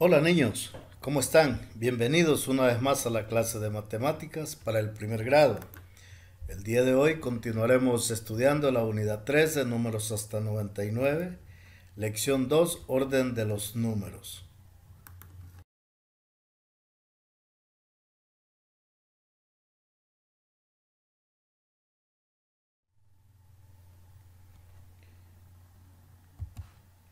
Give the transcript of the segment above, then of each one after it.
Hola niños, ¿cómo están? Bienvenidos una vez más a la clase de matemáticas para el primer grado. El día de hoy continuaremos estudiando la unidad 3 de números hasta 99, lección 2, orden de los números.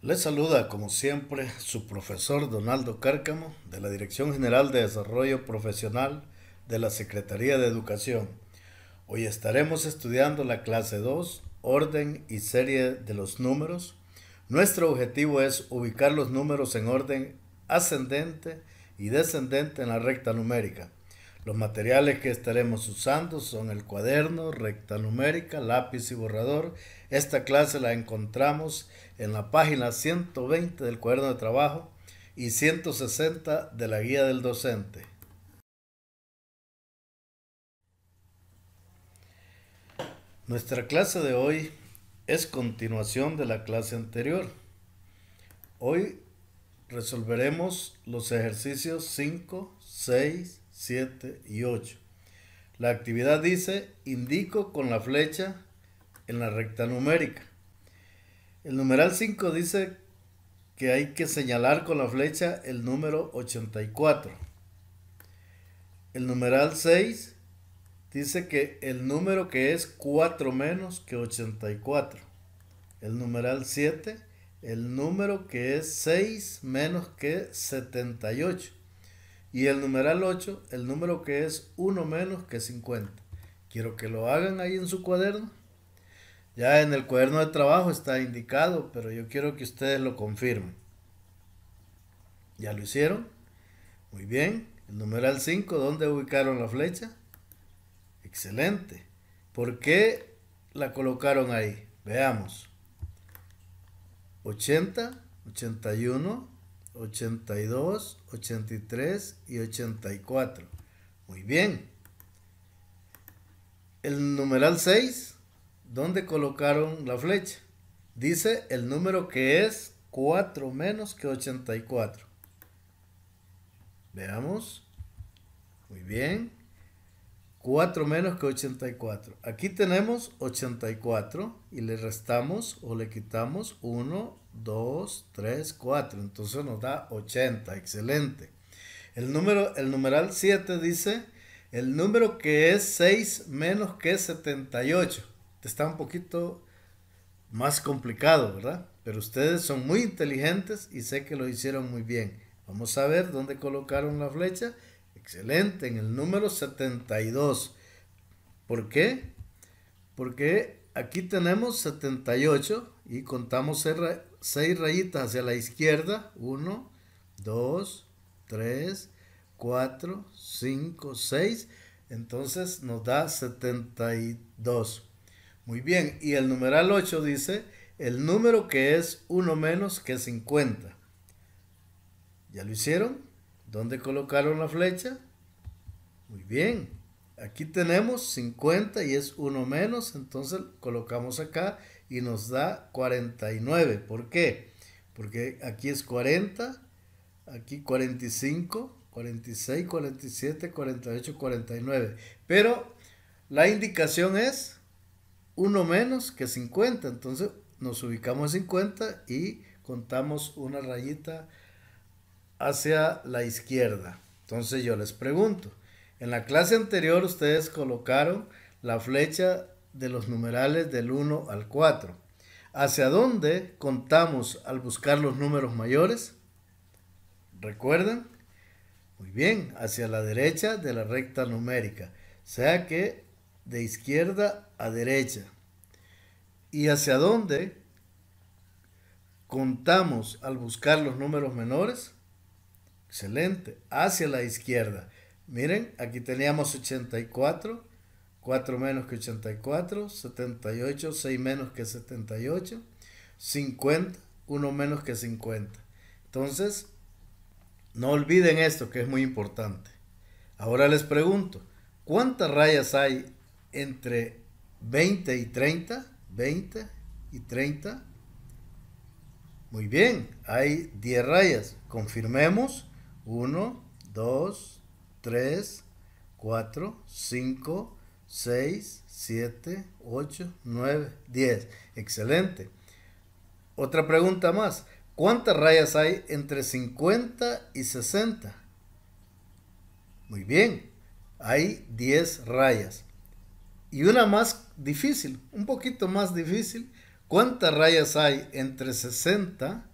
Les saluda, como siempre, su profesor Donaldo Cárcamo de la Dirección General de Desarrollo Profesional de la Secretaría de Educación. Hoy estaremos estudiando la clase 2, orden y serie de los números. Nuestro objetivo es ubicar los números en orden ascendente y descendente en la recta numérica. Los materiales que estaremos usando son el cuaderno, recta numérica, lápiz y borrador. Esta clase la encontramos en la página 120 del cuaderno de trabajo y 160 de la guía del docente. Nuestra clase de hoy es continuación de la clase anterior. Hoy resolveremos los ejercicios 5, 6, 7 y 8. La actividad dice, indico con la flecha en la recta numérica. El numeral 5 dice que hay que señalar con la flecha el número 84. El numeral 6 dice que el número que es 4 menos que 84. El numeral 7, el número que es 6 menos que 78. Y el numeral 8, el número que es 1 menos que 50. Quiero que lo hagan ahí en su cuaderno. Ya en el cuaderno de trabajo está indicado, pero yo quiero que ustedes lo confirmen. ¿Ya lo hicieron? Muy bien. El numeral 5, ¿dónde ubicaron la flecha? Excelente. ¿Por qué la colocaron ahí? Veamos. 80, 81, 82, 83 y 84. Muy bien. El numeral 6, ¿dónde colocaron la flecha? Dice el número que es 4 menos que 84. Veamos. Muy bien. 4 menos que 84. Aquí tenemos 84 y le restamos o le quitamos 1, 2, 3, 4. Entonces nos da 80. Excelente. El, número, el numeral 7 dice el número que es 6 menos que 78. Está un poquito más complicado, ¿verdad? Pero ustedes son muy inteligentes y sé que lo hicieron muy bien. Vamos a ver dónde colocaron la flecha Excelente, en el número 72. ¿Por qué? Porque aquí tenemos 78 y contamos 6 rayitas hacia la izquierda. 1, 2, 3, 4, 5, 6. Entonces nos da 72. Muy bien, y el numeral 8 dice el número que es 1 menos que 50. ¿Ya lo hicieron? ¿Dónde colocaron la flecha? Muy bien. Aquí tenemos 50 y es uno menos, entonces colocamos acá y nos da 49. ¿Por qué? Porque aquí es 40, aquí 45, 46, 47, 48, 49. Pero la indicación es uno menos que 50, entonces nos ubicamos en 50 y contamos una rayita hacia la izquierda. Entonces yo les pregunto, en la clase anterior ustedes colocaron la flecha de los numerales del 1 al 4. ¿Hacia dónde contamos al buscar los números mayores? ¿Recuerdan? Muy bien, hacia la derecha de la recta numérica. O sea que de izquierda a derecha. ¿Y hacia dónde contamos al buscar los números menores? Excelente. Hacia la izquierda. Miren, aquí teníamos 84, 4 menos que 84, 78, 6 menos que 78, 50, 1 menos que 50. Entonces, no olviden esto que es muy importante. Ahora les pregunto, ¿cuántas rayas hay entre 20 y 30? 20 y 30. Muy bien, hay 10 rayas. Confirmemos 1, 2, 3, 4, 5, 6, 7, 8, 9, 10. Excelente. Otra pregunta más. ¿Cuántas rayas hay entre 50 y 60? Muy bien. Hay 10 rayas. Y una más difícil, un poquito más difícil. ¿Cuántas rayas hay entre 60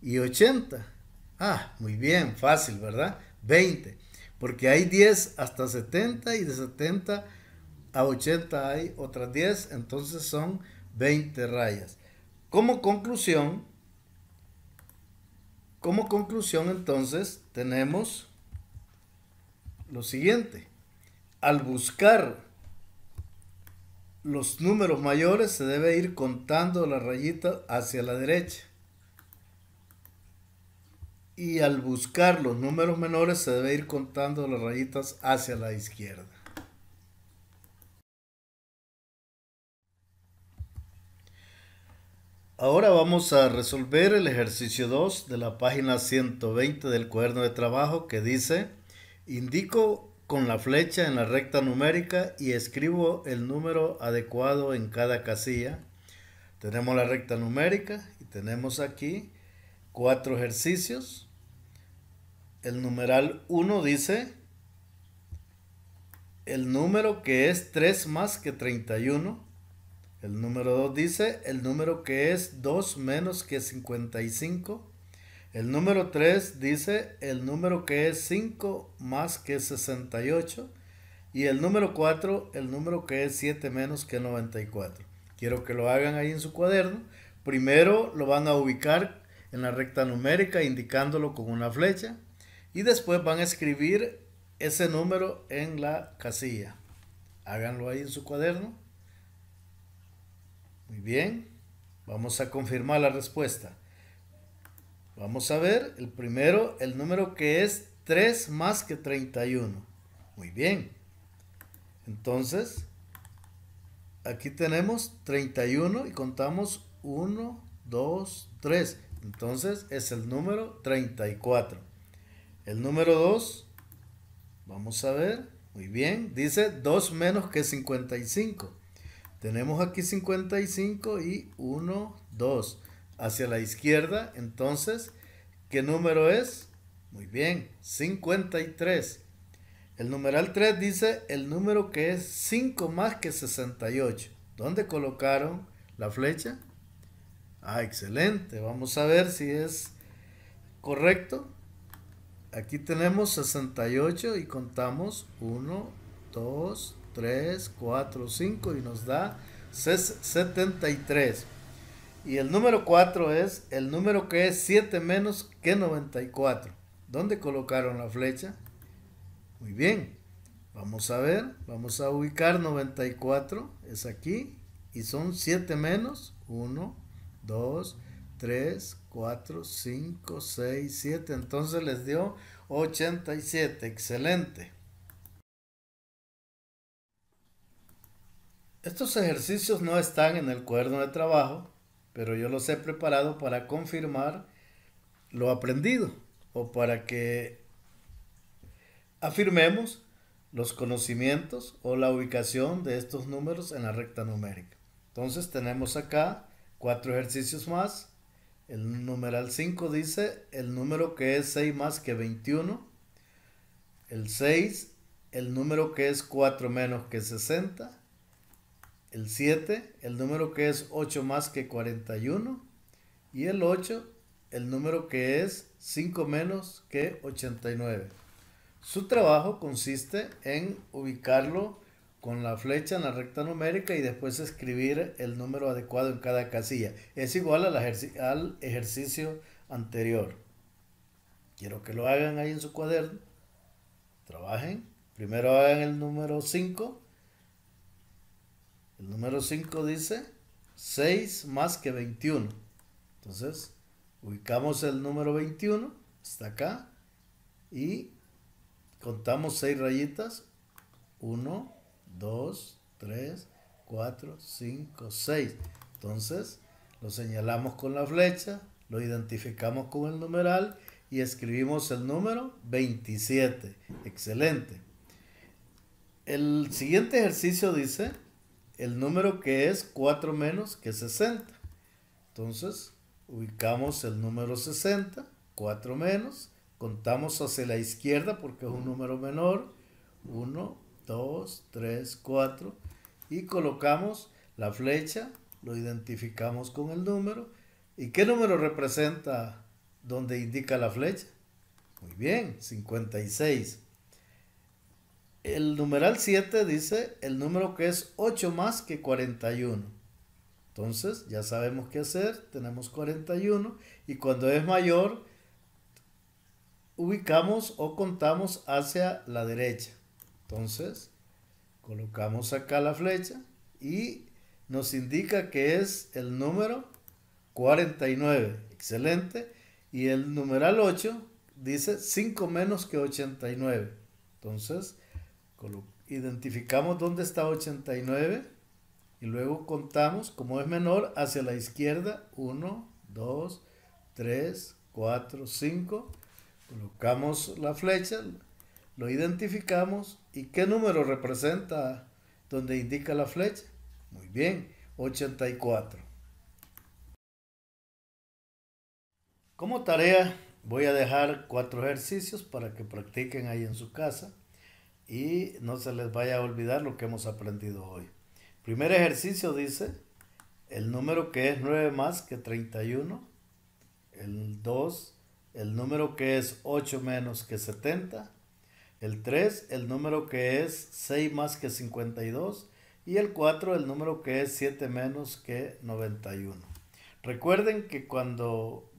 y 80? Ah, muy bien, fácil, ¿verdad? 20. Porque hay 10 hasta 70 y de 70 a 80 hay otras 10, entonces son 20 rayas. Como conclusión, como conclusión entonces tenemos lo siguiente. Al buscar los números mayores se debe ir contando la rayita hacia la derecha y al buscar los números menores se debe ir contando las rayitas hacia la izquierda. Ahora vamos a resolver el ejercicio 2 de la página 120 del cuaderno de trabajo que dice indico con la flecha en la recta numérica y escribo el número adecuado en cada casilla. Tenemos la recta numérica y tenemos aquí cuatro ejercicios el numeral 1 dice el número que es 3 más que 31. El número 2 dice el número que es 2 menos que 55. El número 3 dice el número que es 5 más que 68. Y el número 4, el número que es 7 menos que 94. Quiero que lo hagan ahí en su cuaderno. Primero lo van a ubicar en la recta numérica indicándolo con una flecha y después van a escribir ese número en la casilla. Háganlo ahí en su cuaderno. Muy bien, vamos a confirmar la respuesta. Vamos a ver, el primero, el número que es 3 más que 31. Muy bien. Entonces, aquí tenemos 31 y contamos 1, 2, 3. Entonces es el número 34. El número 2, vamos a ver, muy bien, dice 2 menos que 55. Tenemos aquí 55 y 1, 2. Hacia la izquierda, entonces, ¿qué número es? Muy bien, 53. El numeral 3 dice el número que es 5 más que 68. ¿Dónde colocaron la flecha? Ah, excelente. Vamos a ver si es correcto. Aquí tenemos 68 y contamos 1, 2, 3, 4, 5 y nos da 73. Y el número 4 es el número que es 7 menos que 94. ¿Dónde colocaron la flecha? Muy bien. Vamos a ver, vamos a ubicar 94, es aquí, y son 7 menos 1, 2, 3. 3, 4, 5, 6, 7. Entonces les dio 87. Excelente. Estos ejercicios no están en el cuaderno de trabajo, pero yo los he preparado para confirmar lo aprendido o para que afirmemos los conocimientos o la ubicación de estos números en la recta numérica. Entonces tenemos acá cuatro ejercicios más el numeral 5 dice el número que es 6 más que 21. El 6, el número que es 4 menos que 60. El 7, el número que es 8 más que 41. Y el 8, el número que es 5 menos que 89. Su trabajo consiste en ubicarlo con la flecha en la recta numérica y después escribir el número adecuado en cada casilla. Es igual al, ejercicio anterior. Quiero que lo hagan ahí en su cuaderno. Trabajen. Primero hagan el número 5. El número 5 dice 6 más que 21. Entonces, ubicamos el número 21, está acá, y contamos 6 rayitas. 1, 2, 3, 4, 5, 6. Entonces, lo señalamos con la flecha, lo identificamos con el numeral y escribimos el número 27. Excelente. El siguiente ejercicio dice el número que es 4 menos que 60. Entonces, ubicamos el número 60, 4 menos, contamos hacia la izquierda porque es un número menor, 1, 2, 3, 4 y colocamos la flecha, lo identificamos con el número. ¿Y qué número representa donde indica la flecha? Muy bien, 56. El numeral 7 dice el número que es 8 más que 41. Entonces ya sabemos qué hacer, tenemos 41 y cuando es mayor ubicamos o contamos hacia la derecha. Entonces, colocamos acá la flecha y nos indica que es el número 49. Excelente. Y el numeral 8 dice 5 menos que 89. Entonces, identificamos dónde está 89 y luego contamos, como es menor, hacia la izquierda 1, 2, 3, 4, 5. Colocamos la flecha, lo identificamos ¿Y qué número representa donde indica la flecha? Muy bien, 84. Como tarea voy a dejar cuatro ejercicios para que practiquen ahí en su casa y no se les vaya a olvidar lo que hemos aprendido hoy. Primer ejercicio dice el número que es 9 más que 31, el 2, el número que es 8 menos que 70, el 3, el número que es 6 más que 52. Y el 4, el número que es 7 menos que 91. Recuerden que cuando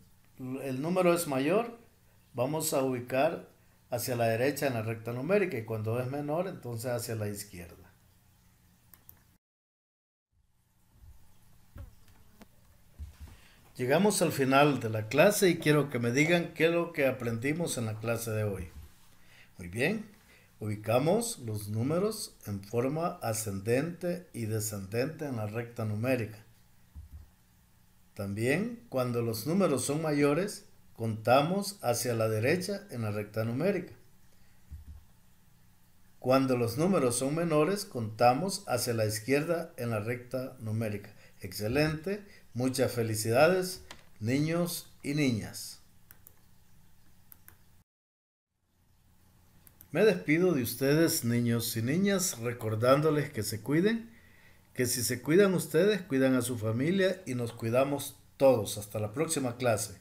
el número es mayor, vamos a ubicar hacia la derecha en la recta numérica y cuando es menor, entonces hacia la izquierda. Llegamos al final de la clase y quiero que me digan qué es lo que aprendimos en la clase de hoy. Muy bien. Ubicamos los números en forma ascendente y descendente en la recta numérica. También, cuando los números son mayores, contamos hacia la derecha en la recta numérica. Cuando los números son menores, contamos hacia la izquierda en la recta numérica. Excelente, muchas felicidades, niños y niñas. Me despido de ustedes, niños y niñas, recordándoles que se cuiden, que si se cuidan ustedes, cuidan a su familia y nos cuidamos todos. Hasta la próxima clase.